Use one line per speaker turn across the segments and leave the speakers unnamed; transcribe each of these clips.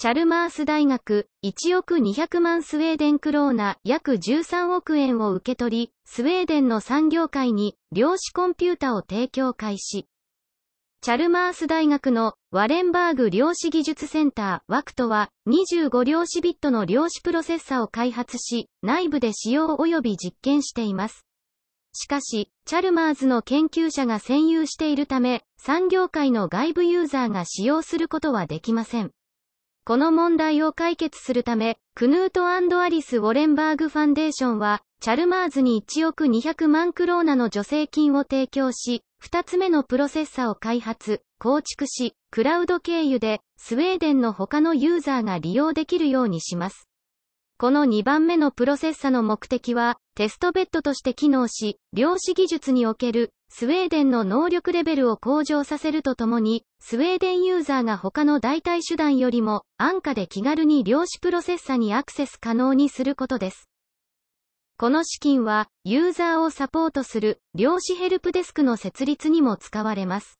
チャルマース大学、1億200万スウェーデンクローナ約13億円を受け取り、スウェーデンの産業界に量子コンピュータを提供開始。チャルマース大学のワレンバーグ量子技術センターワクトは25量子ビットの量子プロセッサを開発し、内部で使用及び実験しています。しかし、チャルマーズの研究者が占有しているため、産業界の外部ユーザーが使用することはできません。この問題を解決するため、クヌートアリス・ウォレンバーグファンデーションは、チャルマーズに1億200万クローナの助成金を提供し、2つ目のプロセッサを開発、構築し、クラウド経由で、スウェーデンの他のユーザーが利用できるようにします。この2番目のプロセッサの目的は、テストベッドとして機能し、量子技術におけるスウェーデンの能力レベルを向上させるとともに、スウェーデンユーザーが他の代替手段よりも安価で気軽に量子プロセッサにアクセス可能にすることです。この資金は、ユーザーをサポートする量子ヘルプデスクの設立にも使われます。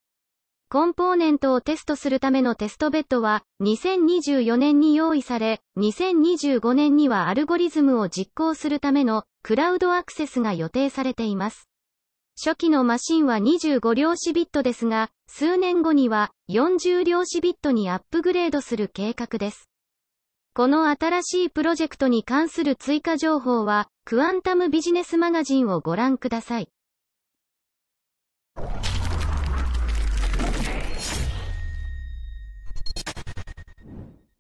コンポーネントをテストするためのテストベッドは、2024年に用意され、2025年にはアルゴリズムを実行するためのクラウドアクセスが予定されています。初期のマシンは25量子ビットですが、数年後には40量子ビットにアップグレードする計画です。この新しいプロジェクトに関する追加情報は、クアンタムビジネスマガジンをご覧ください。